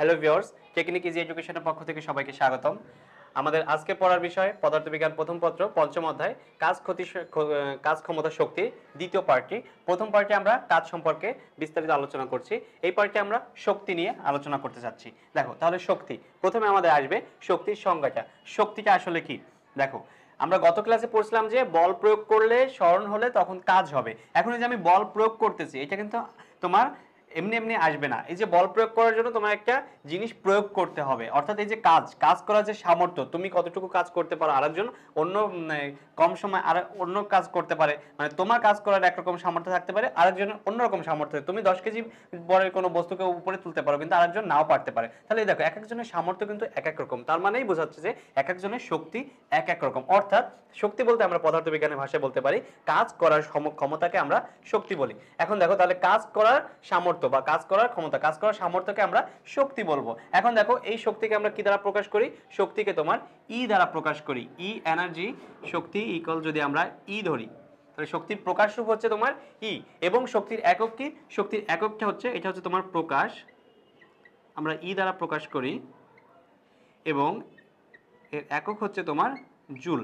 hello viewers technique easy এডুকেশনের পক্ষ থেকে সবাইকে স্বাগতম আমাদের আজকে পড়ার বিষয় পদার্থবিজ্ঞান প্রথম পত্র পঞ্চম অধ্যায় কাজ ক্ষতি কাজ ক্ষমতা শক্তি দ্বিতীয় পার্টি প্রথম পার্টি আমরা কাজ সম্পর্কে বিস্তারিত আলোচনা করছি এই পার্টি আমরা শক্তি নিয়ে আলোচনা করতে চাচ্ছি দেখো তাহলে শক্তি প্রথমে আমাদের আসবে শক্তির সংজ্ঞাটা শক্তিটা আসলে কি দেখো আমরা গত ক্লাসে পড়ছিলাম যে বল প্রয়োগ করলে স্মরণ হলে তখন কাজ হবে এখন যে আমি বল প্রয়োগ করতেছি এটা কিন্তু তোমার এমনি এমনি আসবে না এই যে বল প্রয়োগ করার জন্য তোমার একটা জিনিস প্রয়োগ করতে হবে অর্থাৎ এই যে কাজ কাজ করার যে সামর্থ্য তুমি কতটুকু কাজ করতে পারো আরেকজন অন্য মানে কম সময় আর অন্য কাজ করতে পারে মানে তোমার কাজ করার একরকম সামর্থ্য থাকতে পারে আরেকজনের অন্যরকম সামর্থ্য তুমি দশ কেজি বরের কোনো বস্তুকে উপরে তুলতে পারো কিন্তু আরেকজন নাও পারতে পারে তাহলে দেখো এক একজনের সামর্থ্য কিন্তু এক এক রকম তার মানেই বোঝাচ্ছে যে এক একজনের শক্তি এক এক রকম অর্থাৎ শক্তি বলতে আমরা পদার্থবিজ্ঞানের ভাষায় বলতে পারি কাজ করার ক্ষমতাকে আমরা শক্তি বলি এখন দেখো তাহলে কাজ করার সামর্থ্য সামর্থ্য বা কাজ করার ক্ষমতা কাজ করার সামর্থ্যকে আমরা শক্তি বলবো এখন দেখো এই শক্তিকে আমরা কি দ্বারা প্রকাশ করি শক্তিকে তোমার ই e দ্বারা প্রকাশ করি ই e এনার্জি শক্তি ইকল যদি আমরা ই e ধরি তাহলে শক্তির প্রকাশ রূপ হচ্ছে তোমার ই এবং শক্তির একক কি শক্তির এককটা হচ্ছে এটা হচ্ছে তোমার প্রকাশ আমরা ই দ্বারা প্রকাশ করি এবং এর একক হচ্ছে তোমার জুল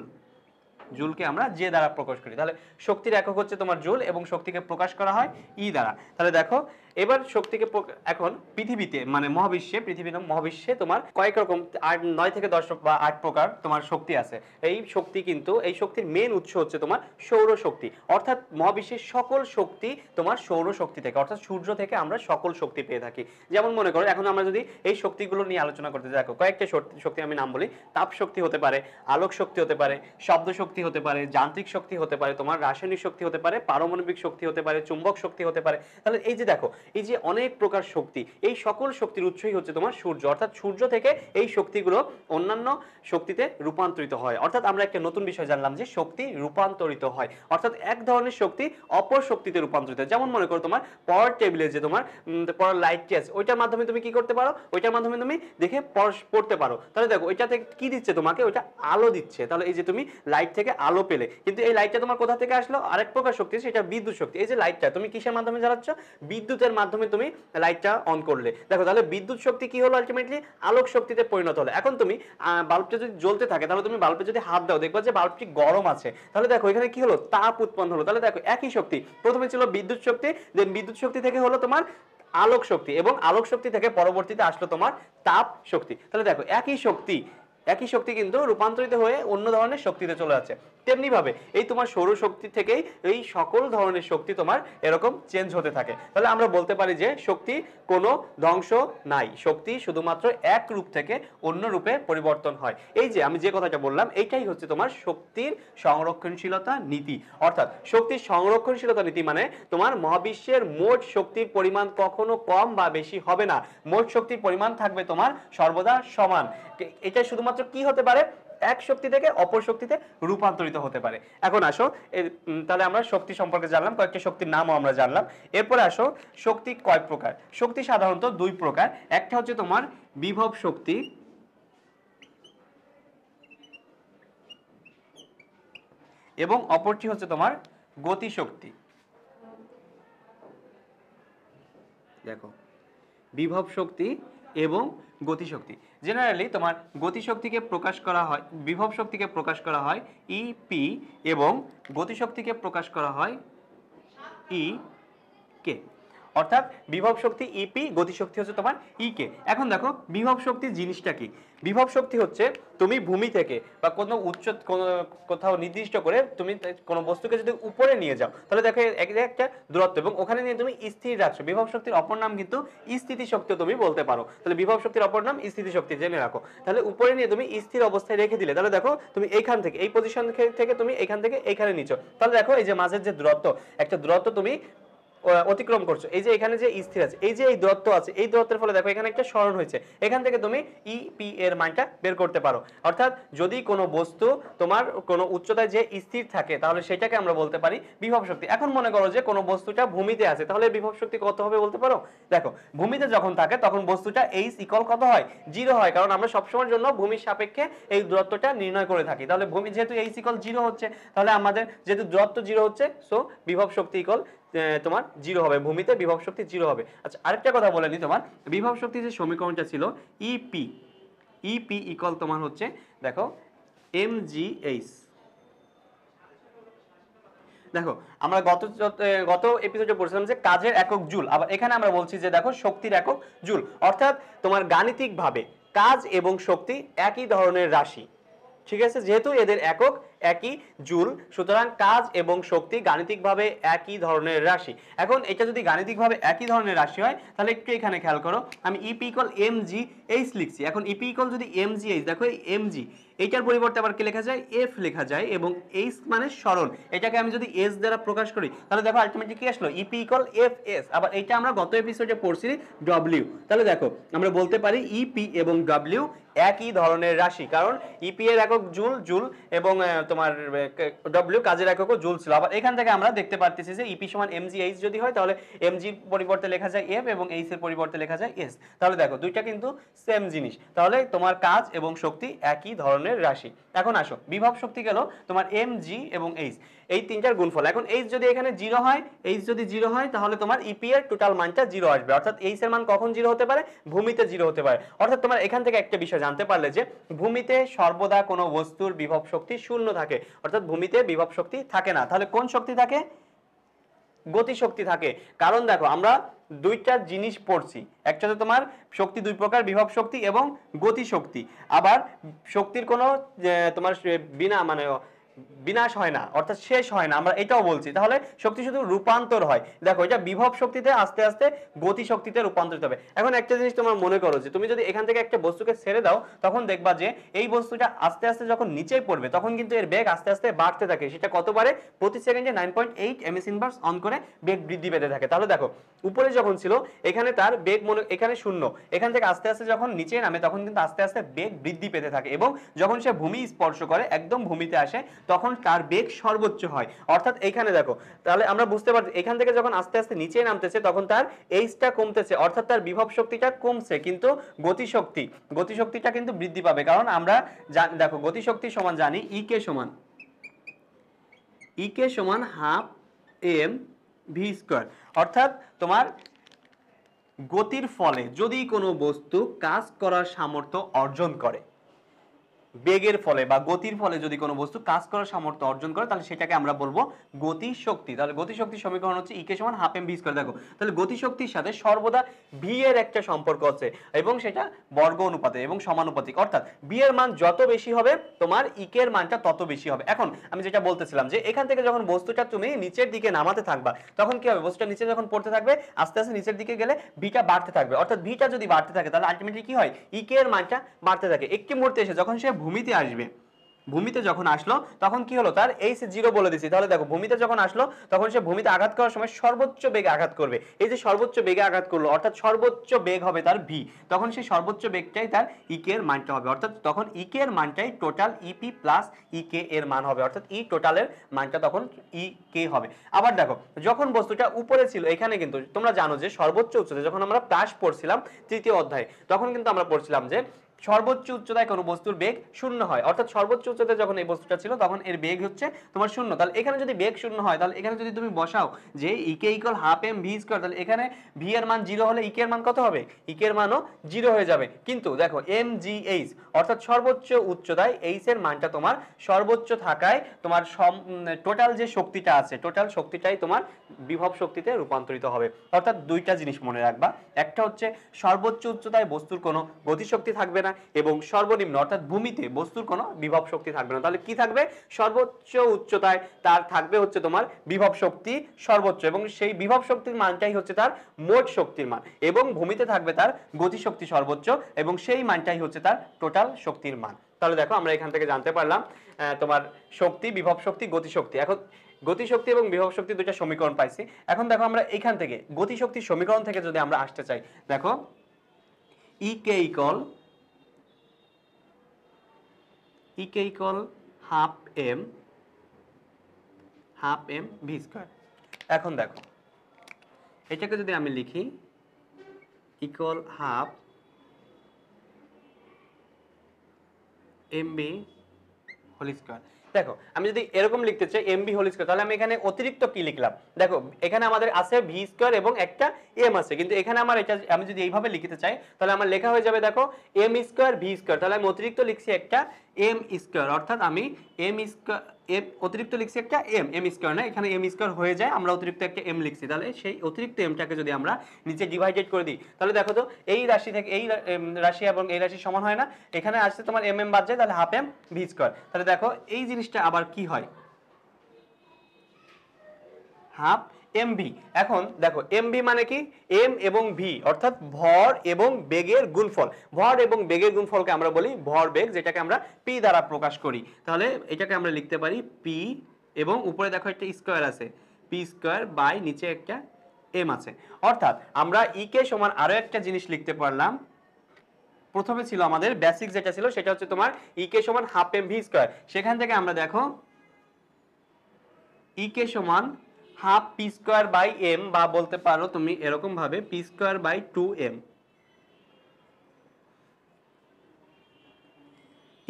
জুলকে আমরা যে দ্বারা প্রকাশ করি তাহলে শক্তির একক হচ্ছে তোমার জুল এবং শক্তিকে প্রকাশ করা হয় ই দ্বারা তাহলে দেখো এবার শক্তিকে এখন পৃথিবীতে মানে মহাবিশ্বে পৃথিবী মহাবিশ্বে তোমার কয়েক রকম আট নয় থেকে দশ বা আট প্রকার তোমার শক্তি আছে এই শক্তি কিন্তু এই শক্তির মেন উৎস হচ্ছে তোমার সৌরশক্তি অর্থাৎ মহাবিশ্বের সকল শক্তি তোমার সৌরশক্তি থেকে অর্থাৎ সূর্য থেকে আমরা সকল শক্তি পেয়ে থাকি যেমন মনে করো এখন আমরা যদি এই শক্তিগুলো নিয়ে আলোচনা করতে দেখো কয়েকটা শক্তি আমি নাম বলি তাপ শক্তি হতে পারে আলোক শক্তি হতে পারে শব্দ শক্তি হতে পারে যান্ত্রিক শক্তি হতে পারে তোমার রাসায়নিক শক্তি হতে পারে পারমাণবিক শক্তি হতে পারে চুম্বক শক্তি হতে পারে তাহলে এই যে দেখো এই যে অনেক প্রকার শক্তি এই সকল শক্তির উৎসই হচ্ছে তোমার সূর্য অর্থাৎ সূর্য থেকে এই শক্তিগুলো অন্যান্য শক্তিতে রূপান্তরিত হয় অর্থাৎ আমরা একটা নতুন বিষয় জানলাম যে শক্তি রূপান্তরিত হয় অর্থাৎ এক ধরনের শক্তি অপর শক্তিতে রূপান্তরিত হয় যেমন মনে করো তোমার পাওয়ার টেবিলে যে তোমার পড়ার লাইট টেস্ট ওইটার মাধ্যমে তুমি কি করতে পারো ওইটার মাধ্যমে তুমি দেখে পড়তে পারো তাহলে দেখো ওইটাতে কি দিচ্ছে তোমাকে ওইটা আলো দিচ্ছে তাহলে এই যে তুমি লাইট থেকে আলো পেলে কিন্তু এই লাইটটা তোমার কোথা থেকে আসলো আরেক প্রকার শক্তি সেটা বিদ্যুৎ শক্তি এই যে লাইটটা তুমি কিসের মাধ্যমে জ্বালাচ্ছ বিদ্যুতের মাধ্যমে তুমি লাইটটা অন করলে দেখো তাহলে বিদ্যুৎ শক্তি কি হলো আলটিমেটলি আলোক শক্তিতে পরিণত হলো এখন তুমি বাল্বটা যদি জ্বলতে থাকে তাহলে তুমি বাল্বে যদি হাত দাও দেখবা যে বাল্বটি গরম আছে তাহলে দেখো এখানে কি হলো তাপ উৎপন্ন হলো তাহলে দেখো একই শক্তি প্রথমে ছিল বিদ্যুৎ শক্তি দেন বিদ্যুৎ শক্তি থেকে হলো তোমার আলোক শক্তি এবং আলোক শক্তি থেকে পরবর্তীতে আসলো তোমার তাপ শক্তি তাহলে দেখো একই শক্তি একই শক্তি কিন্তু রূপান্তরিত হয়ে অন্য ধরনের শক্তিতে চলে তেমনি তেমনিভাবে এই তোমার সৌর শক্তি থেকেই এই সকল ধরনের শক্তি তোমার এরকম চেঞ্জ হতে থাকে তাহলে আমরা বলতে পারি যে শক্তি কোনো ধ্বংস নাই শক্তি শুধুমাত্র এক রূপ থেকে অন্য রূপে পরিবর্তন হয় এই যে আমি যে কথাটা বললাম এইটাই হচ্ছে তোমার শক্তির সংরক্ষণশীলতা নীতি অর্থাৎ শক্তির সংরক্ষণশীলতা নীতি মানে তোমার মহাবিশ্বের মোট শক্তির পরিমাণ কখনো কম বা বেশি হবে না মোট শক্তির পরিমাণ থাকবে তোমার সর্বদা সমান এটা শুধুমাত্র কি হতে পারে এক শক্তি থেকে অপর শক্তিতে রূপান্তরিত হতে পারে এখন আসো তাহলে আমরা শক্তি সম্পর্কে জানলাম কয়েকটি শক্তির নামও আমরা জানলাম এরপরে আসো শক্তি কয় প্রকার শক্তি সাধারণত দুই প্রকার একটা হচ্ছে তোমার বিভব শক্তি এবং অপরটি হচ্ছে তোমার গতিশক্তি দেখো বিভব শক্তি এবং গতিশক্তি জেনারেলি তোমার গতিশক্তিকে প্রকাশ করা হয় বিভব শক্তিকে প্রকাশ করা হয় ইপি e এবং গতিশক্তিকে প্রকাশ করা হয় ই e কে অর্থাৎ বিভব শক্তি ইপি e গতিশক্তি হচ্ছে তোমার ইকে e এখন দেখো বিভব শক্তি জিনিসটা কি বিভব শক্তি হচ্ছে তুমি ভূমি থেকে বা কোনো উচ্চ কোনো কোথাও নির্দিষ্ট করে তুমি কোনো বস্তুকে যদি উপরে নিয়ে যাও তাহলে দেখো একটা দূরত্ব এবং ওখানে নিয়ে তুমি স্থির রাখছো বিভব শক্তির অপর নাম কিন্তু স্থিতি শক্তি তুমি বলতে পারো তাহলে বিভব শক্তির অপর নাম স্থিতি শক্তি জেনে রাখো তাহলে উপরে নিয়ে তুমি স্থির অবস্থায় রেখে দিলে তাহলে দেখো তুমি এইখান থেকে এই পজিশন থেকে তুমি এখান থেকে এখানে নিচ্ছ তাহলে দেখো এই যে মাঝের যে দূরত্ব একটা দূরত্ব তুমি অতিক্রম করছো এই যে এখানে যে স্থির আছে এই যে এই দূরত্ব আছে এই দূরত্বের ফলে দেখো এখানে একটা স্মরণ হয়েছে এখান থেকে তুমি ই e পি এর মানটা বের করতে পারো অর্থাৎ যদি কোনো বস্তু তোমার কোনো উচ্চতায় যে স্থির থাকে তাহলে সেটাকে আমরা বলতে পারি বিভব শক্তি এখন মনে করো যে কোনো বস্তুটা ভূমিতে আছে তাহলে বিভব শক্তি কত হবে বলতে পারো দেখো ভূমিতে যখন থাকে তখন বস্তুটা এইচ ইকল কত হয় জিরো হয় কারণ আমরা সবসময়ের জন্য ভূমির সাপেক্ষে এই দূরত্বটা নির্ণয় করে থাকি তাহলে ভূমি যেহেতু এইচ ইকল জিরো হচ্ছে তাহলে আমাদের যেহেতু দূরত্ব জিরো হচ্ছে সো বিভব শক্তি ইকল তোমার জিরো হবে ভূমিতে বিভব শক্তি জিরো হবে আচ্ছা আরেকটা কথা বলে নি তোমার বিভব শক্তি যে সমীকরণটা ছিল ইপি ইপি ইকল তোমার হচ্ছে দেখো এম জি এইচ দেখো আমরা গত গত এপিসোডে পড়ছিলাম যে কাজের একক জুল আবার এখানে আমরা বলছি যে দেখো শক্তির একক জুল অর্থাৎ তোমার গাণিতিকভাবে কাজ এবং শক্তি একই ধরনের রাশি ঠিক আছে যেহেতু এদের একক একই জুল সুতরাং কাজ এবং শক্তি গাণিতিকভাবে একই ধরনের রাশি এখন এটা যদি গাণিতিকভাবে একই ধরনের রাশি হয় তাহলে একটু এখানে খেয়াল করো আমি EP equal M G H লিখছি এখন ইপি e ইকল যদি এম জি এইচ দেখো এম জি এইটার পরিবর্তে আবার কি লেখা যায় এফ লেখা যায় এবং এইচ মানে সরল এটাকে আমি যদি এস দ্বারা প্রকাশ করি তাহলে দেখো আলটিমেটলি কি আসলো ইপি ইকল এফ এস আবার এটা আমরা গত এপিসোডে পড়ছি ডব্লিউ তাহলে দেখো আমরা বলতে পারি ইপি e এবং ডব্লিউ একই ধরনের রাশি কারণ ইপি e এর একক জুল জুল এবং তোমার ডব্লিউ কাজের এককও জুল ছিল আবার এখান থেকে আমরা দেখতে পারতেছি যে ইপি e সমান এমজি এইচ যদি হয় তাহলে এমজির পরিবর্তে লেখা যায় এফ এবং এইচ এর পরিবর্তে লেখা যায় এস তাহলে দেখো দুইটা কিন্তু সেম জিনিস তাহলে তোমার কাজ এবং শক্তি একই ধরনের রাশি এখন আসো বিভব শক্তি গেল তোমার এমজি এবং এইচ এই তিনটার গুণফল এখন এইচ যদি এখানে জিরো হয় এইচ যদি জিরো হয় তাহলে তোমার ইপি e এর টোটাল মানটা জিরো আসবে অর্থাৎ এইচ এর মান কখন জিরো হতে পারে ভূমিতে জিরো হতে পারে অর্থাৎ তোমার এখান থেকে একটা বিষয় জানতে পারলে যে ভূমিতে সর্বদা কোনো বস্তুর বিভব শক্তি শূন্য থাকে অর্থাৎ ভূমিতে বিভব শক্তি থাকে না তাহলে কোন শক্তি থাকে গতিশক্তি থাকে কারণ দেখো আমরা দুইটা জিনিস পড়ছি একটা তো তোমার শক্তি দুই প্রকার বিভব শক্তি এবং গতি শক্তি আবার শক্তির কোনো তোমার বিনা মানে বিনাশ হয় না অর্থাৎ শেষ হয় না আমরা এটাও বলছি তাহলে শক্তি শুধু রূপান্তর হয় দেখো এটা বিভব শক্তিতে আস্তে আস্তে গতি শক্তিতে রূপান্তরিত হবে এখন একটা জিনিস তোমার মনে করো যে তুমি যদি এখান থেকে একটা বস্তুকে ছেড়ে দাও তখন দেখবা যে এই বস্তুটা আস্তে আস্তে যখন নিচে পড়বে তখন কিন্তু এর বেগ আস্তে আস্তে বাড়তে থাকে সেটা কতবারে প্রতি সেকেন্ডে nine point eight MS inverse অন করে বেগ বৃদ্ধি পেতে থাকে তাহলে দেখো উপরে যখন ছিল এখানে তার বেগ মনে এখানে শূন্য এখান থেকে আস্তে আস্তে যখন নিচে নামে তখন কিন্তু আস্তে আস্তে বেগ বৃদ্ধি পেতে থাকে এবং যখন সে ভূমি স্পর্শ করে একদম ভূমিতে আসে তখন তার বেগ সর্বোচ্চ হয় অর্থাৎ এখানে দেখো তাহলে আমরা বুঝতে পারছি এখান থেকে যখন আস্তে আস্তে নিচে নামতেছে তখন তার এইচটা কমতেছে অর্থাৎ তার বিভব শক্তিটা কমছে কিন্তু গতিশক্তি গতিশক্তিটা কিন্তু বৃদ্ধি পাবে কারণ আমরা দেখো গতিশক্তি সমান জানি ই e কে সমান ই e কে সমান হাফ এম ভি স্কোয়ার অর্থাৎ তোমার গতির ফলে যদি কোনো বস্তু কাজ করার সামর্থ্য অর্জন করে বেগের ফলে বা গতির ফলে যদি কোনো বস্তু কাজ করার সামর্থ্য অর্জন করে তাহলে সেটাকে আমরা বলবো গতি শক্তি তাহলে গতি শক্তি সমীকরণ হচ্ছে ইকে e সমান হাফ এম বি স্কোয়ার দেখো তাহলে গতি শক্তির সাথে সর্বদা ভি এর একটা সম্পর্ক আছে এবং সেটা বর্গ অনুপাতে এবং সমানুপাতিক অর্থাৎ বি এর মান যত বেশি হবে তোমার ইকে e এর মানটা তত বেশি হবে এখন আমি যেটা বলতেছিলাম যে এখান থেকে যখন বস্তুটা তুমি নিচের দিকে নামাতে থাকবা তখন কি হবে বস্তুটা নিচে যখন পড়তে থাকবে আস্তে আস্তে নিচের দিকে গেলে ভিটা বাড়তে থাকবে অর্থাৎ ভিটা যদি বাড়তে থাকে তাহলে আলটিমেটলি কি হয় ইকে e এর মানটা বাড়তে থাকে একটি মুহূর্তে এসে যখন সে ভূমিতে আসবে ভূমিতে যখন আসলো তখন কি হলো তার এই সে জিরো বলে দিছি তাহলে দেখো ভূমিতে যখন আসলো তখন সে ভূমিতে আঘাত করার সময় সর্বোচ্চ বেগে আঘাত করবে এই যে সর্বোচ্চ বেগে আঘাত করলো অর্থাৎ সর্বোচ্চ বেগ হবে তার ভি তখন সেই সর্বোচ্চ বেগটাই তার ইকে e এর মানটা হবে অর্থাৎ তখন ইকে e এর মানটাই টোটাল ইপি প্লাস ইকে এর মান হবে অর্থাৎ ই e টোটালের মানটা তখন ই কে হবে আবার দেখো যখন বস্তুটা উপরে ছিল এখানে কিন্তু তোমরা জানো যে সর্বোচ্চ উচ্চতা যখন আমরা প্লাস পড়ছিলাম তৃতীয় অধ্যায়ে তখন কিন্তু আমরা পড়ছিলাম যে সর্বোচ্চ উচ্চতায় কোনো বস্তুর বেগ শূন্য হয় অর্থাৎ সর্বোচ্চ উচ্চতায় যখন এই বস্তুটা ছিল তখন এর বেগ হচ্ছে তোমার শূন্য তাহলে এখানে যদি বেগ শূন্য হয় তাহলে এখানে যদি তুমি বসাও যে EK equal half M V square তাহলে এখানে ভি এর মান জিরো হলে ইকের e এর মান কত হবে ইকের e এর মানও জিরো হয়ে যাবে কিন্তু দেখো এম জি এইচ অর্থাৎ সর্বোচ্চ উচ্চতায় এইচ এর মানটা তোমার সর্বোচ্চ থাকায় তোমার টোটাল যে শক্তিটা আছে টোটাল শক্তিটাই তোমার বিভব শক্তিতে রূপান্তরিত হবে অর্থাৎ দুইটা জিনিস মনে রাখবা একটা হচ্ছে সর্বোচ্চ উচ্চতায় বস্তুর কোনো গতিশক্তি থাকবে না না এবং সর্বনিম্ন অর্থাৎ ভূমিতে বস্তুর কোনো বিভব শক্তি থাকবে না তাহলে কি থাকবে সর্বোচ্চ উচ্চতায় তার থাকবে হচ্ছে তোমার বিভব শক্তি সর্বোচ্চ এবং সেই বিভব শক্তির মানটাই হচ্ছে তার মোট শক্তির মান এবং ভূমিতে থাকবে তার গতি শক্তি সর্বোচ্চ এবং সেই মানটাই হচ্ছে তার টোটাল শক্তির মান তাহলে দেখো আমরা এখান থেকে জানতে পারলাম তোমার শক্তি বিভব শক্তি গতি শক্তি এখন গতি শক্তি এবং বিভব শক্তি দুইটা সমীকরণ পাইছি এখন দেখো আমরা এখান থেকে গতি শক্তি সমীকরণ থেকে যদি আমরা আসতে চাই দেখো E K equal EK equal half M half M V এখন দেখো এটাকে যদি আমি লিখি equal half MV whole square দেখো আমি যদি এরকম লিখতে চাই এমবি হোল স্কোয়ার তাহলে আমি এখানে অতিরিক্ত কি লিখলাম দেখো এখানে আমাদের আছে ভি স্কোয়ার এবং একটা এম আছে কিন্তু এখানে আমার এটা আমি যদি এইভাবে লিখতে চাই তাহলে আমার লেখা হয়ে যাবে দেখো এম স্কোয়ার ভি স্কোয়ার তাহলে আমি অতিরিক্ত লিখছি একটা এম স্কোয়ার অর্থাৎ আমি এম স্কোয়ার এম অতিরিক্ত লিখছি একটা এম এম স্কোয়ার না এখানে এম স্কোয়ার হয়ে যায় আমরা অতিরিক্ত একটা এম লিখছি তাহলে সেই অতিরিক্ত এমটাকে যদি আমরা নিচে ডিভাইডেড করে দিই তাহলে দেখো তো এই রাশি থেকে এই রাশি এবং এই রাশি সমান হয় না এখানে আসছে তোমার এম এম বাদ যায় তাহলে হাফ এম ভি স্কোয়ার তাহলে দেখো এই জিনিসটা আবার কি হয় হাফ এমবি এখন দেখো এমবি মানে কি এম এবং ভি অর্থাৎ ভর এবং বেগের গুণফল ভর এবং বেগের গুণফলকে আমরা বলি ভর বেগ যেটাকে আমরা পি দ্বারা প্রকাশ করি তাহলে এটাকে আমরা লিখতে পারি পি এবং উপরে দেখো একটা স্কোয়ার আছে পি স্কোয়ার বাই নিচে একটা এম আছে অর্থাৎ আমরা ইকে e সমান আরও একটা জিনিস লিখতে পারলাম প্রথমে ছিল আমাদের বেসিক যেটা ছিল সেটা হচ্ছে তোমার ইকে e সমান হাফ এম ভি স্কোয়ার সেখান থেকে আমরা দেখো ইকে e সমান half P square by M বা বলতে পারো তুমি এরকমভাবে P square by two M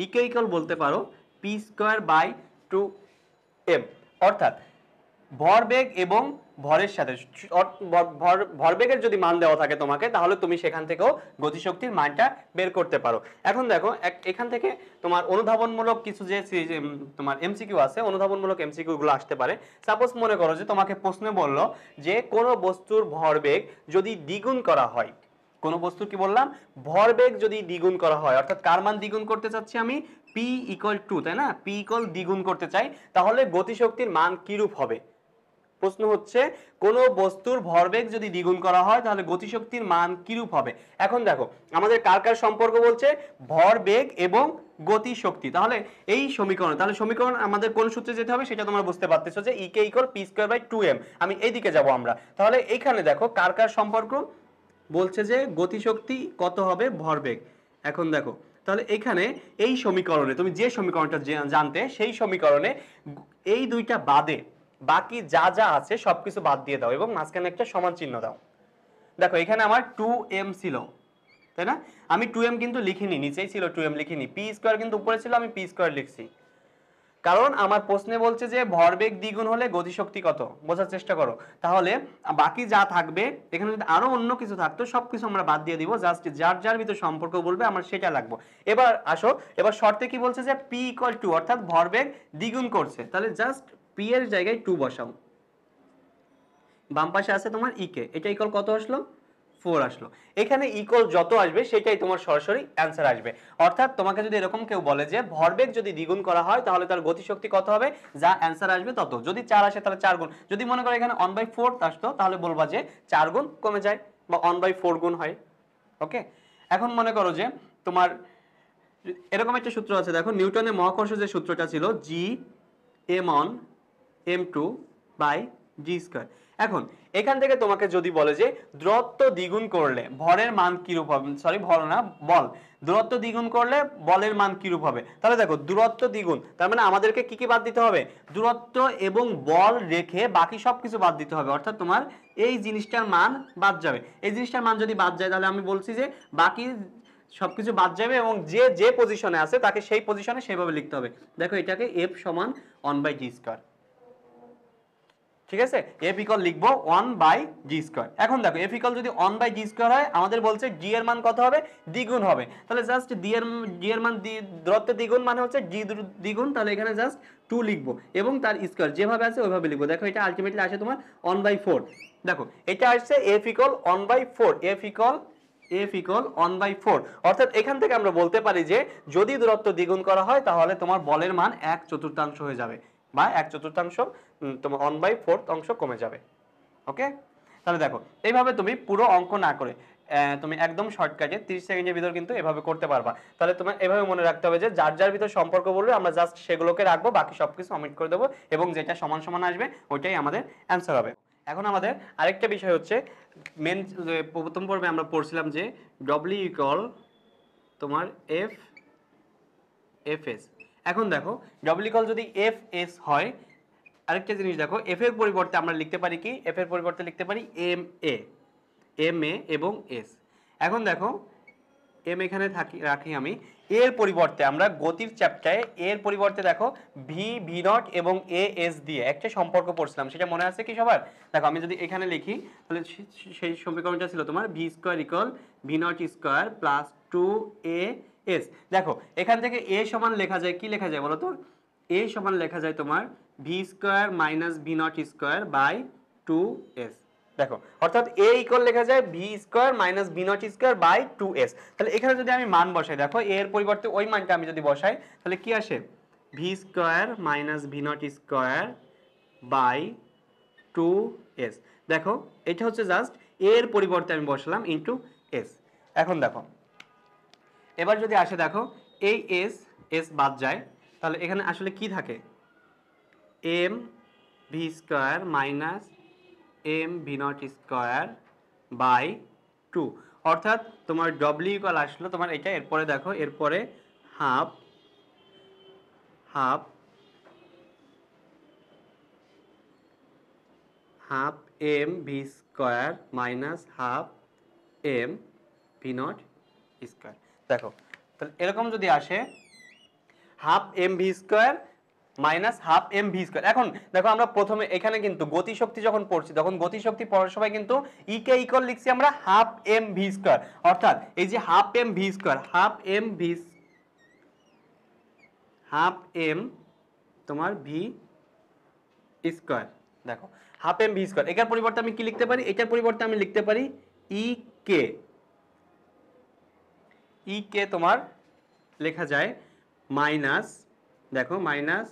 EK equal বলতে পারো P square by two M অর্থাৎ ভরবেগ এবং ভরের সাথে ভর ভরবেগের যদি মান দেওয়া থাকে তোমাকে তাহলে তুমি সেখান থেকেও গতিশক্তির মানটা বের করতে পারো এখন দেখো এখান থেকে তোমার অনুধাবনমূলক কিছু যে তোমার এমসিকিউ আছে অনুধাবনমূলক এমসিকিউগুলো আসতে পারে সাপোজ মনে করো যে তোমাকে প্রশ্নে বলল যে কোনো বস্তুর ভরবেগ যদি দ্বিগুণ করা হয় কোনো বস্তুর কি বললাম ভরবেগ যদি দ্বিগুণ করা হয় অর্থাৎ কার মান দ্বিগুণ করতে চাচ্ছি আমি পি ইকুয়াল টু তাই না পি ইকুয়াল দ্বিগুণ করতে চাই তাহলে গতিশক্তির মান কিরূপ হবে প্রশ্ন হচ্ছে কোনো বস্তুর ভরবেগ যদি দ্বিগুণ করা হয় তাহলে গতিশক্তির মান কিরূপ হবে এখন দেখো আমাদের কার কার সম্পর্ক বলছে ভরবেগ এবং গতিশক্তি তাহলে এই সমীকরণ তাহলে সমীকরণ আমাদের কোন সূত্রে যেতে হবে সেটা তোমরা বুঝতে পারতেছো যে EK equal P square by two M আমি এইদিকে যাব আমরা তাহলে এখানে দেখো কার কার সম্পর্ক বলছে যে গতিশক্তি কত হবে ভরবেগ এখন দেখো তাহলে এখানে এই সমীকরণে তুমি যে সমীকরণটা জানতে সেই সমীকরণে এই দুইটা বাদে বাকি যা যা আছে সবকিছু বাদ দিয়ে দাও এবং মাঝখানে একটা সমান চিহ্ন দাও দেখো এখানে আমার টু এম ছিল তাই না আমি টু এম কিন্তু লিখিনি নিচেই ছিল টু এম লিখিনি পি স্কোয়ার কিন্তু উপরে ছিল আমি পি স্কোয়ার লিখছি কারণ আমার প্রশ্নে বলছে যে ভরবেগ দ্বিগুণ হলে গতিশক্তি কত বোঝার চেষ্টা করো তাহলে বাকি যা থাকবে এখানে যদি আরও অন্য কিছু থাকতো সব কিছু আমরা বাদ দিয়ে দিব জাস্ট যার যার ভিতরে সম্পর্ক বলবে আমার সেটা লাগবো এবার আসো এবার শর্তে কি বলছে যে পি ইকুয়াল টু অর্থাৎ ভরবেগ দ্বিগুণ করছে তাহলে জাস্ট পি এর জায়গায় টু বসাও বাম পাশে আছে তোমার ইকে e এটা ইকল কত আসলো ফোর আসলো এখানে ইকল যত আসবে সেটাই তোমার সরাসরি অ্যান্সার আসবে অর্থাৎ তোমাকে যদি এরকম কেউ বলে যে ভরবেগ যদি দ্বিগুণ করা হয় তাহলে তার গতিশক্তি কত হবে যা অ্যান্সার আসবে তত যদি চার আসে তাহলে চার গুণ যদি মনে করো এখানে ওয়ান বাই ফোর্থ আসতো তাহলে বলবা যে চার গুণ কমে যায় বা ওয়ান বাই ফোর গুণ হয় ওকে এখন মনে করো যে তোমার এরকম একটা সূত্র আছে দেখো নিউটনের মহাকর্ষ যে সূত্রটা ছিল G M on M two by G square এখন এখান থেকে তোমাকে যদি বলে যে দূরত্ব দ্বিগুণ করলে ভরের মান কীরূপ হবে সরি ভর না বল দূরত্ব দ্বিগুণ করলে বলের মান কীরূপ হবে তাহলে দেখো দূরত্ব দ্বিগুণ তার মানে আমাদেরকে কি কি বাদ দিতে হবে দূরত্ব এবং বল রেখে বাকি সব কিছু বাদ দিতে হবে অর্থাৎ তোমার এই জিনিসটার মান বাদ যাবে এই জিনিসটার মান যদি বাদ যায় তাহলে আমি বলছি যে বাকি সব কিছু বাদ যাবে এবং যে যে পজিশনে আছে তাকে সেই পজিশনে সেভাবে লিখতে হবে দেখো এটাকে এফ সমান ওয়ান বাই জি স্কোয়ার ঠিক আছে এফ ইকল লিখবো ওয়ান বাই জি স্কোয়ার এখন দেখো এফ ইকল যদি ওয়ান বাই জি স্কোয়ার হয় আমাদের বলছে জি এর মান কত হবে দ্বিগুণ হবে তাহলে জাস্ট ডি এর জি এর মান দূরত্বে দ্বিগুণ মানে হচ্ছে জি দ্বিগুণ তাহলে এখানে জাস্ট টু লিখবো এবং তার স্কোয়ার যেভাবে আছে ওইভাবে লিখবো দেখো এটা আলটিমেটলি আসে তোমার ওয়ান বাই ফোর দেখো এটা আসছে F equal one by four F equal F equal one by four অর্থাৎ এখান থেকে আমরা বলতে পারি যে যদি দূরত্ব দ্বিগুণ করা হয় তাহলে তোমার বলের মান এক চতুর্থাংশ হয়ে যাবে বা এক চতুর্থাংশ তোমার ওয়ান বাই ফোর্থ অংশ কমে যাবে ওকে তাহলে দেখো এইভাবে তুমি পুরো অঙ্ক না করে তুমি একদম শর্টকাটে তিরিশ সেকেন্ডের ভিতর কিন্তু এভাবে করতে পারবা তাহলে তোমার এভাবে মনে রাখতে হবে যে যার যার ভিতর সম্পর্ক বলবে আমরা জাস্ট সেগুলোকে রাখবো বাকি সব কিছু অমিট করে দেবো এবং যেটা সমান সমান আসবে ওইটাই আমাদের অ্যান্সার হবে এখন আমাদের আরেকটা বিষয় হচ্ছে মেন প্রথম পর্বে আমরা পড়ছিলাম যে ডব্লিউ ইকল তোমার এফ এফ এস এখন দেখো ডব্লিউ ইকল যদি এফ এস হয় আরেকটা জিনিস দেখো এফ এর পরিবর্তে আমরা লিখতে পারি কি এফ এর পরিবর্তে লিখতে পারি এম এ এম এ এবং এস এখন দেখো এম এখানে থাকি রাখি আমি এর পরিবর্তে আমরা গতির চ্যাপ্টারে এর পরিবর্তে দেখো ভি ভি নট এবং এ এস দিয়ে একটা সম্পর্ক পড়ছিলাম সেটা মনে আছে কি সবার দেখো আমি যদি এখানে লিখি তাহলে সেই সমীকরণটা ছিল তোমার V square equal V naught square plus two A S দেখো এখান থেকে এ সমান লেখা যায় কি লেখা যায় বলো তো এ সমান লেখা যায় তোমার V square minus V naught square by two S দেখো অর্থাৎ এ ইকল লেখা যায় V square minus V naught square by two S তাহলে এখানে যদি আমি মান বসাই দেখো এর পরিবর্তে ওই মানটা আমি যদি বসাই তাহলে কি আসে V square minus V naught square by two S দেখো এটা হচ্ছে জাস্ট এর পরিবর্তে আমি বসালাম ইন্টু এস এখন দেখো এবার যদি আসে দেখো এই এস এস বাদ যায় তাহলে এখানে আসলে কি থাকে M V square minus M V naught square by two অর্থাৎ তোমার ডব্লিউ কল আসলো তোমার এটা এরপরে দেখো এরপরে half half half M V square minus half M V naught square দেখো তাহলে এরকম যদি আসে half M V square minus half M V square এখন দেখো আমরা প্রথমে এখানে কিন্তু গতিশক্তি যখন পড়ছি তখন গতিশক্তি পড়ার সময় কিন্তু ইকে e ইকল লিখছি আমরা হাফ এম ভি স্কোয়ার অর্থাৎ এই যে half M V square half M V half M তোমার ভি স্কোয়ার দেখো হাফ এম ভি স্কোয়ার এটার পরিবর্তে আমি কি লিখতে পারি এটার পরিবর্তে আমি লিখতে পারি ই কে ই কে তোমার লেখা যায় মাইনাস দেখো minus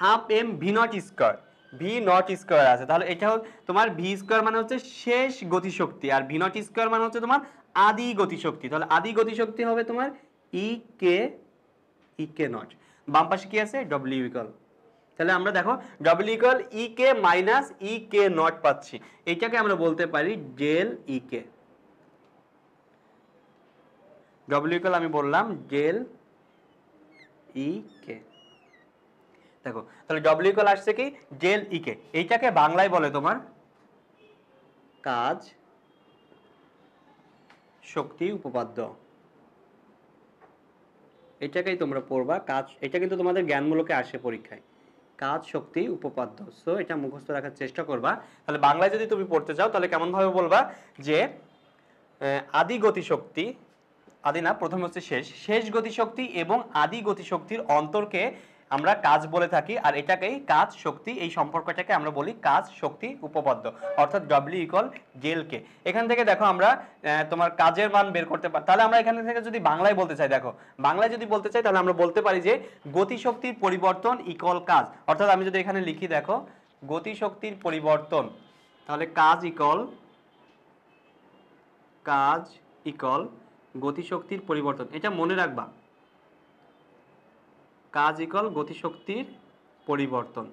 half M V naught square V naught square আছে তাহলে এটা তোমার ভি স্কোয়ার মানে হচ্ছে শেষ গতিশক্তি আর ভি নট স্কোয়ার মানে হচ্ছে তোমার আদি গতিশক্তি তাহলে আদি গতিশক্তি হবে তোমার E K E K not বাম পাশে কি আছে ডব্লিউ ইকল তাহলে আমরা দেখো W equal E K minus E K naught পাচ্ছি এটাকে আমরা বলতে পারি del E K W equal আমি বললাম ডেল ই e কে দেখো তাহলে ডব্লিউ কল আসছে কি জেল ইকে e এইটাকে বাংলায় বলে তোমার কাজ শক্তি উপপাদ্য এটাকেই তোমরা পড়বা কাজ এটা কিন্তু তোমাদের জ্ঞানমূলকে আসে পরীক্ষায় কাজ শক্তি উপপাদ্য সো এটা মুখস্থ রাখার চেষ্টা করবা তাহলে বাংলায় যদি তুমি পড়তে চাও তাহলে কেমনভাবে বলবা যে আদি গতি শক্তি আদি না প্রথম হচ্ছে শেষ শেষ গতিশক্তি এবং আদি গতিশক্তির অন্তরকে আমরা কাজ বলে থাকি আর এটাকেই কাজ শক্তি এই সম্পর্কটাকে আমরা বলি কাজ শক্তি উপপাদ্য অর্থাৎ ডব্লিউ ইকল জেলকে এখান থেকে দেখো আমরা তোমার কাজের মান বের করতে পারি তাহলে আমরা এখান থেকে যদি বাংলায় বলতে চাই দেখো বাংলায় যদি বলতে চাই তাহলে আমরা বলতে পারি যে গতিশক্তির পরিবর্তন ইকল কাজ অর্থাৎ আমি যদি এখানে লিখি দেখো গতিশক্তির পরিবর্তন তাহলে কাজ ইকল কাজ ইকল গতিশক্তির পরিবর্তন এটা মনে রাখবা কাজ ইকল গতিশক্তির পরিবর্তন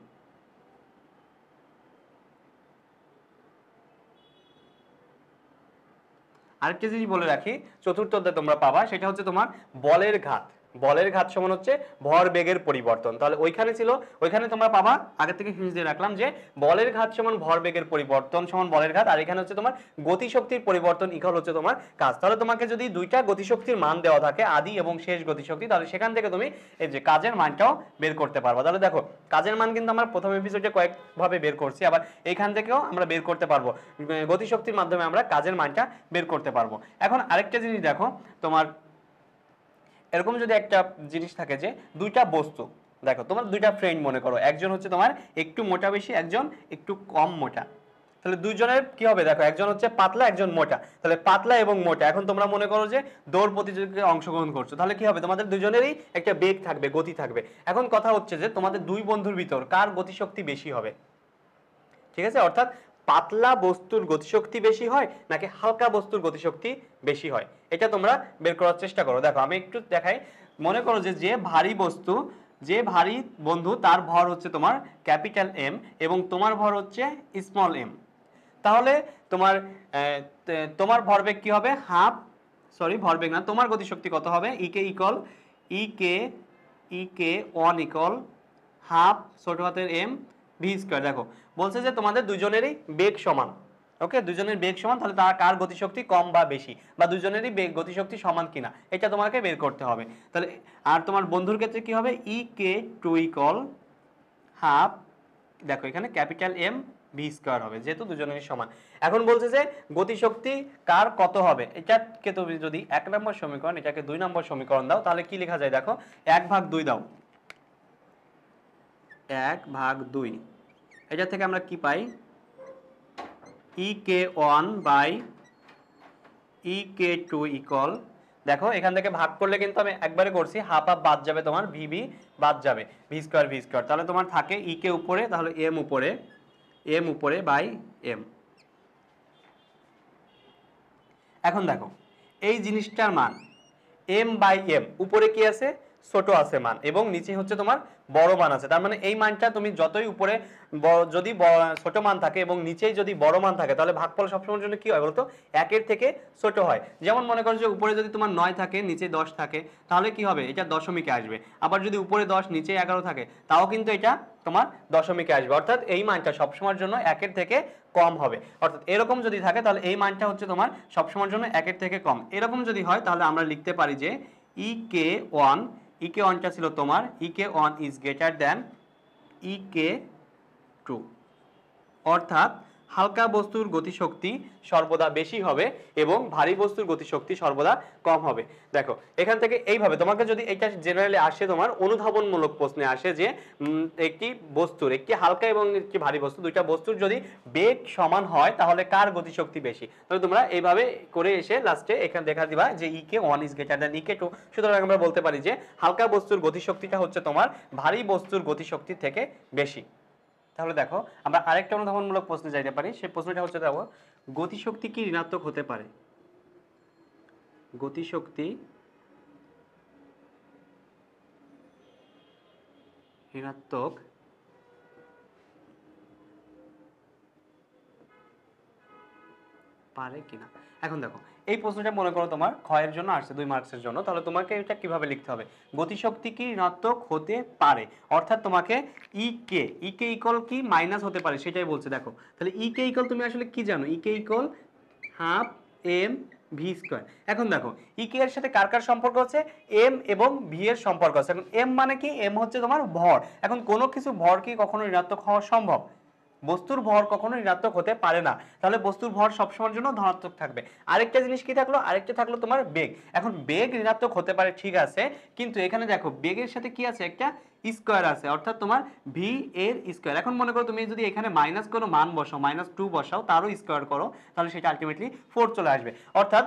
আরেকটা জিনিস বলে রাখি চতুর্থ অধ্যায় তোমরা পাবা সেটা হচ্ছে তোমার বলের ঘাত বলের ঘাত সমান হচ্ছে ভর বেগের পরিবর্তন তাহলে ওইখানে ছিল ওইখানে তোমরা পাবা আগে থেকে হিন্স দিয়ে রাখলাম যে বলের ঘাত সমান ভর বেগের পরিবর্তন সমান বলের ঘাত আর এখানে হচ্ছে তোমার গতিশক্তির পরিবর্তন ইকল হচ্ছে তোমার কাজ তাহলে তোমাকে যদি দুইটা গতিশক্তির মান দেওয়া থাকে আদি এবং শেষ গতিশক্তি তাহলে সেখান থেকে তুমি এই যে কাজের মানটাও বের করতে পারবা তাহলে দেখো কাজের মান কিন্তু আমরা প্রথম এপিসোডে কয়েকভাবে বের করছি আবার এইখান থেকেও আমরা বের করতে পারবো গতিশক্তির মাধ্যমে আমরা কাজের মানটা বের করতে পারবো এখন আরেকটা জিনিস দেখো তোমার এরকম যদি একটা জিনিস থাকে যে দুইটা বস্তু দেখো তোমার দুইটা ফ্রেন্ড মনে করো একজন হচ্ছে তোমার একটু মোটা বেশি একজন একটু কম মোটা তাহলে দুজনের কি হবে দেখো একজন হচ্ছে পাতলা একজন মোটা তাহলে পাতলা এবং মোটা এখন তোমরা মনে করো যে দৌড় প্রতিযোগিতায় অংশগ্রহণ করছো তাহলে কি হবে তোমাদের দুজনেরই একটা বেগ থাকবে গতি থাকবে এখন কথা হচ্ছে যে তোমাদের দুই বন্ধুর ভিতর কার গতিশক্তি বেশি হবে ঠিক আছে অর্থাৎ পাতলা বস্তুর গতিশক্তি বেশি হয় নাকি হালকা বস্তুর গতিশক্তি বেশি হয় এটা তোমরা বের করার চেষ্টা করো দেখো আমি একটু দেখাই মনে করো যে যে ভারী বস্তু যে ভারী বন্ধু তার ভর হচ্ছে তোমার ক্যাপিটাল এম এবং তোমার ভর হচ্ছে স্মল এম তাহলে তোমার তোমার ভরবেগ কি হবে হাফ সরি ভরবেগ না তোমার গতিশক্তি কত হবে E K equal E K E K one equal half ছোট হাতের এম ভি স্কোয়ার দেখো বলছে যে তোমাদের দুজনেরই বেগ সমান ওকে দুজনের বেগ সমান তাহলে তার কার গতিশক্তি কম বা বেশি বা দুজনেরই বেগ গতিশক্তি সমান কিনা এটা তোমাকে বের করতে হবে তাহলে আর তোমার বন্ধুর ক্ষেত্রে কি হবে E K two equal half দেখো এখানে ক্যাপিটাল এম ভি স্কোয়ার হবে যেহেতু দুজনেরই সমান এখন বলছে যে গতিশক্তি কার কত হবে এটাকে তুমি যদি এক নম্বর সমীকরণ এটাকে দুই নম্বর সমীকরণ দাও তাহলে কি লেখা যায় দেখো এক ভাগ দুই দাও এক ভাগ দুই এটা থেকে আমরা কি পাই E K one by E K two equal দেখো এখান থেকে ভাগ করলে কিন্তু আমি একবারে করছি হাফ হাফ বাদ যাবে তোমার ভিবি বাদ যাবে ভি স্কোয়ার ভি স্কোয়ার তাহলে তোমার থাকে ই e কে উপরে তাহলে এম উপরে এম উপরে বাই এম এখন দেখো এই জিনিসটার মান এম বাই এম উপরে কি আছে ছোট আছে মান এবং নিচে হচ্ছে তোমার বড় মান আছে তার মানে এই মানটা তুমি যতই উপরে যদি ছোট মান থাকে এবং নিচেই যদি বড় মান থাকে তাহলে ভাগফল সবসময়ের জন্য কি হয় বলতো একের থেকে ছোট হয় যেমন মনে করো যে উপরে যদি তোমার নয় থাকে নিচে দশ থাকে তাহলে কি হবে এটা দশমিকে আসবে আবার যদি উপরে দশ নিচে এগারো থাকে তাও কিন্তু এটা তোমার দশমিকে আসবে অর্থাৎ এই মানটা সবসময়ের জন্য একের থেকে কম হবে অর্থাৎ এরকম যদি থাকে তাহলে এই মানটা হচ্ছে তোমার সবসময়ের জন্য একের থেকে কম এরকম যদি হয় তাহলে আমরা লিখতে পারি যে ই কে ওয়ান ই কে ওয়ানটা ছিল তোমার E K one is greater than E K two অর্থাৎ হালকা বস্তুর গতিশক্তি সর্বদা বেশি হবে এবং ভারী বস্তুর গতিশক্তি সর্বদা কম হবে দেখো এখান থেকে এইভাবে তোমাকে যদি এটা জেনারেলি আসে তোমার অনুধাবনমূলক প্রশ্নে আসে যে একটি বস্তুর একটি হালকা এবং একটি ভারী বস্তু দুইটা বস্তুর যদি বেগ সমান হয় তাহলে কার গতিশক্তি বেশি তাহলে তোমরা এইভাবে করে এসে লাস্টে এখানে দেখা দিবা যে E K one is greater than E K two সুতরাং আমরা বলতে পারি যে হালকা বস্তুর গতিশক্তিটা হচ্ছে তোমার ভারী বস্তুর গতিশক্তি থেকে বেশি তাহলে দেখো আমরা আরেকটা অনুধাবনমূলক প্রশ্নে যাইতে পারি সেই প্রশ্নটা হচ্ছে দেখো গতিশক্তি কি ঋণাত্মক হতে পারে গতিশক্তি ঋণাত্মক পারে কিনা এখন দেখো এই প্রশ্নটা মনে করো তোমার ক্ষয়ের জন্য আসছে দুই মার্কসের জন্য তাহলে তোমাকে এটা কিভাবে লিখতে হবে গতিশক্তি কি ঋণাত্মক হতে পারে অর্থাৎ তোমাকে ই কে ই কে ইকল কি মাইনাস হতে পারে সেটাই বলছে দেখো তাহলে ই কে ইকল তুমি আসলে কি জানো E K equal half M V square এখন দেখো ই e কে এর সাথে কার কার সম্পর্ক আছে এম এবং ভি এর সম্পর্ক আছে এখন এম মানে কি এম হচ্ছে তোমার ভর এখন কোনো কিছু ভর কি কখনো ঋণাত্মক হওয়া সম্ভব বস্তুর ভর কখনো ঋণাত্মক হতে পারে না তাহলে বস্তুর ভর সবসময়ের জন্য ধনাত্মক থাকবে আরেকটা জিনিস কি থাকলো আরেকটা থাকলো তোমার বেগ এখন বেগ ঋণাত্মক হতে পারে ঠিক আছে কিন্তু এখানে দেখো বেগের সাথে কি আছে একটা স্কোয়ার আছে অর্থাৎ তোমার ভি এর স্কোয়ার এখন মনে করো তুমি যদি এখানে মাইনাস কোনো মান বসাও মাইনাস টু বসাও তারও স্কোয়ার করো তাহলে সেটা আলটিমেটলি ফোর চলে আসবে অর্থাৎ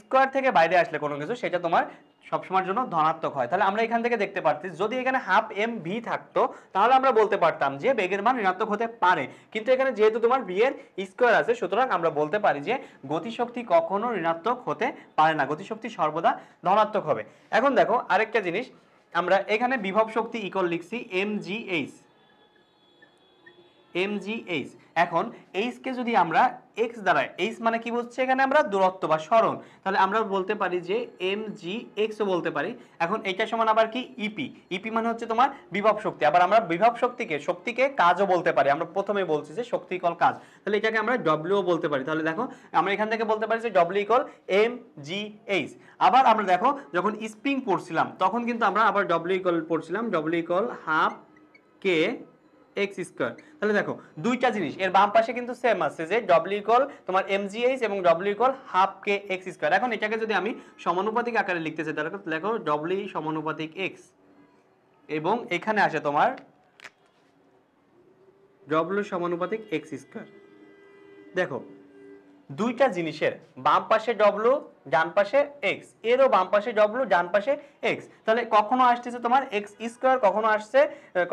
স্কোয়ার থেকে বাইরে আসলে কোনো কিছু সেটা তোমার সবসময়ের জন্য ধনাত্মক হয় তাহলে আমরা এখান থেকে দেখতে পারছি যদি এখানে হাফ এম ভি থাকতো তাহলে আমরা বলতে পারতাম যে বেগের মান ঋণাত্মক হতে পারে কিন্তু এখানে যেহেতু তোমার ভি এর স্কোয়ার আছে সুতরাং আমরা বলতে পারি যে গতিশক্তি কখনো ঋণাত্মক হতে পারে না গতিশক্তি সর্বদা ধনাত্মক হবে এখন দেখো আরেকটা জিনিস আমরা এখানে বিভব শক্তি ইকল লিখছি M G H M G H এখন এইচকে যদি আমরা এক্স দ্বারা এইচ মানে কি বলছে এখানে আমরা দূরত্ব বা স্মরণ তাহলে আমরা বলতে পারি যে এম জি এক্সও বলতে পারি এখন এটা সমান আবার কি ইপি e ইপি e মানে হচ্ছে তোমার বিভব শক্তি আবার আমরা বিভব শক্তিকে শক্তিকে কাজও বলতে পারি আমরা প্রথমে বলছি যে শক্তি কল কাজ তাহলে এটাকে আমরা ডব্লিউও বলতে পারি তাহলে দেখো আমরা এখান থেকে বলতে পারি যে W equal M G H আবার আমরা দেখো যখন স্প্রিং পড়ছিলাম তখন কিন্তু আমরা আবার ডব্লিউ কল পড়ছিলাম W equal half K X square তাহলে দেখো দুইটা জিনিস এর বাম পাশে কিন্তু সেম আছে যে ডব্লিউ ইকল তোমার এইচ এবং W equal half K X square এখন এটাকে যদি আমি সমানুপাতিক আকারে লিখতে চাই তাহলে দেখো ডব্লিউ সমানুপাতিক এক্স এবং এখানে আসে তোমার ডব্লিউ সমানুপাতিক এক্স স্কোয়ার দেখো দুইটা জিনিসের বাম পাশে ডব্লিউ ডান পাশে এক্স এরও বাম পাশে ডব্লু ডান পাশে এক্স তাহলে কখনো আসতেছে তোমার এক্স স্কোয়ার কখনো আসছে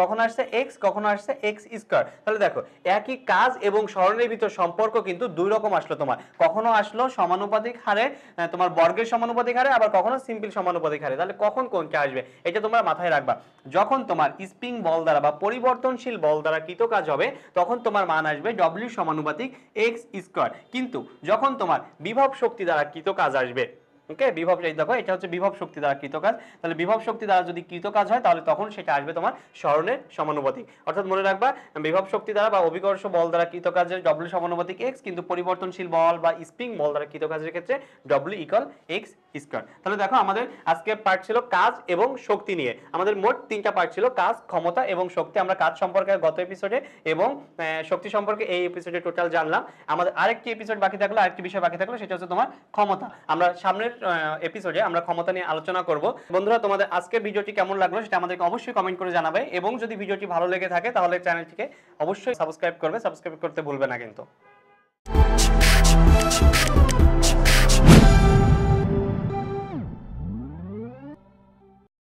কখনো আসছে এক্স কখনো আসছে এক্স স্কোয়ার তাহলে দেখো একই কাজ এবং স্মরণের ভিতর সম্পর্ক কিন্তু দুই রকম আসলো তোমার কখনো আসলো সমানুপাতিক হারে তোমার বর্গের সমানুপাতিক হারে আবার কখনো সিম্পল সমানুপাতিক হারে তাহলে কখন কোনকে আসবে এটা তোমরা মাথায় রাখবা যখন তোমার স্পিং বল দ্বারা বা পরিবর্তনশীল বল দ্বারা কৃত কাজ হবে তখন তোমার মান আসবে ডব্লিউ সমানুপাতিক এক্স স্কোয়ার কিন্তু যখন তোমার বিভব শক্তি দ্বারা কৃত কাজ আসবে ওকে বিভব এই দেখো এটা হচ্ছে বিভব শক্তি দ্বারা কৃত কাজ তাহলে বিভব শক্তি দ্বারা যদি কৃত কাজ হয় তাহলে তখন সেটা আসবে তোমার স্মরণের সমানুপাতিক অর্থাৎ মনে রাখবা বিভব শক্তি দ্বারা বা অভিকর্ষ বল দ্বারা কৃত কাজের ডব্লিউ সমানুপাতিক এক্স কিন্তু পরিবর্তনশীল বল বা স্প্রিং বল দ্বারা কৃত কাজের ক্ষেত্রে ডব্লিউ ইকল এক্স স্কোয়ার তাহলে দেখো আমাদের আজকে পার্ট ছিল কাজ এবং শক্তি নিয়ে আমাদের মোট তিনটা পার্ট ছিল কাজ ক্ষমতা এবং শক্তি আমরা কাজ সম্পর্কে গত এপিসোডে এবং শক্তি সম্পর্কে এই এপিসোডে টোটাল জানলাম আমাদের আরেকটি এপিসোড বাকি থাকলো আরেকটি বিষয় বাকি থাকলো সেটা হচ্ছে তোমার ক্ষমতা আমরা সামনের এপিসোডে আমরা ক্ষমতা নিয়ে আলোচনা করব বন্ধুরা তোমাদের আজকের ভিডিওটি কেমন লাগলো সেটা আমাদেরকে অবশ্যই কমেন্ট করে জানাবে এবং যদি ভিডিওটি ভালো লেগে থাকে তাহলে চ্যানেলটিকে অবশ্যই সাবস্ক্রাইব করবে সাবস্ক্রাইব করতে ভুলবে না কিন্তু